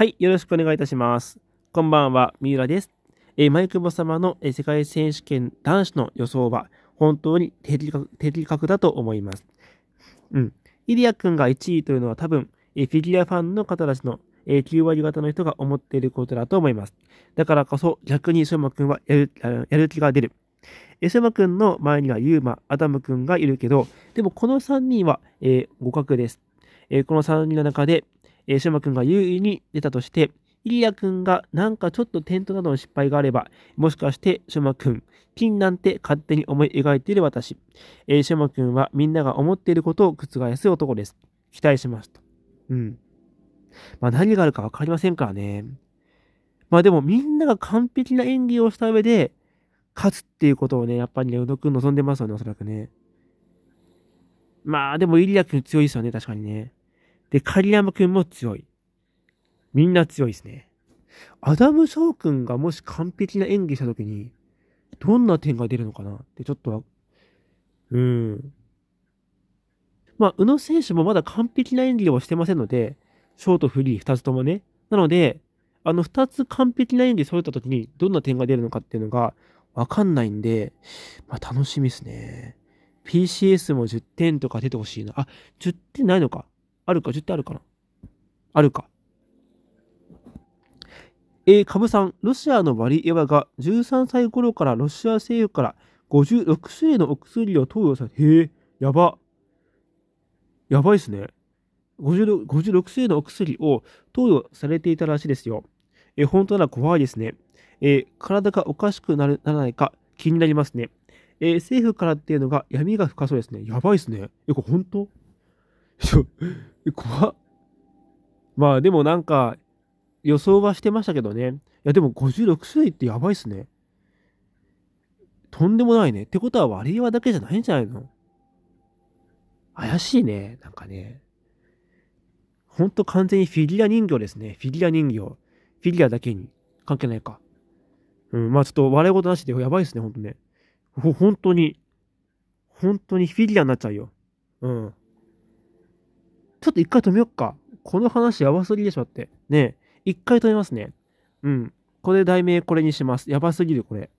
はい、よろしくお願いいたします。こんばんは、三浦です。えー、マイクボ様の、えー、世界選手権男子の予想は、本当に的確的確だと思います。うん。イリア君が1位というのは多分、えー、フィギュアファンの方たちの、えー、9割方の人が思っていることだと思います。だからこそ、逆に翔マ君はやるやる気が出る。えー、翔マ君の前にはユーマ、アダム君がいるけど、でもこの3人は、えー、互角です。えー、この3人の中で、えー、ショくんが優位に出たとして、イリアくんがなんかちょっとテントなどの失敗があれば、もしかしてショマん、金なんて勝手に思い描いている私。えー、ショくんはみんなが思っていることを覆す男です。期待しますと。うん。まあ何があるかわかりませんからね。まあでもみんなが完璧な演技をした上で、勝つっていうことをね、やっぱりね、うどくん望んでますよね、おそらくね。まあでもイリアくん強いですよね、確かにね。で、狩山くんも強い。みんな強いですね。アダム・ショくんがもし完璧な演技した時に、どんな点が出るのかなってちょっとは、うん。まあ、宇野選手もまだ完璧な演技をしてませんので、ショート、フリー、二つともね。なので、あの、二つ完璧な演技揃えた時に、どんな点が出るのかっていうのが、わかんないんで、まあ、楽しみですね。PCS も10点とか出てほしいな。あ、10点ないのか。あるか、10点あるかなあるか。えー、ぶさん、ロシアのワリエワが13歳頃からロシア政府から56種類のお薬を投与され、へえ、やば。やばいっすね56。56種類のお薬を投与されていたらしいですよ。えー、本当なら怖いですね。えー、体がおかしくなるならないか気になりますね。えー、政府からっていうのが闇が深そうですね。やばいっすね。え、これ本当怖っ。まあでもなんか予想はしてましたけどね。いやでも56種類ってやばいっすね。とんでもないね。ってことはワリだけじゃないんじゃないの怪しいね。なんかね。ほんと完全にフィギュア人形ですね。フィギュア人形。フィギュアだけに。関係ないか。うん、まあちょっと笑い事なしでやばいっすね、ほんとね。ほ、本当に。本当にフィギュアになっちゃうよ。うん。ょっと一回止めよっか。この話やばすぎでしょって。ね一回止めますね。うん。これ題名これにします。やばすぎるこれ。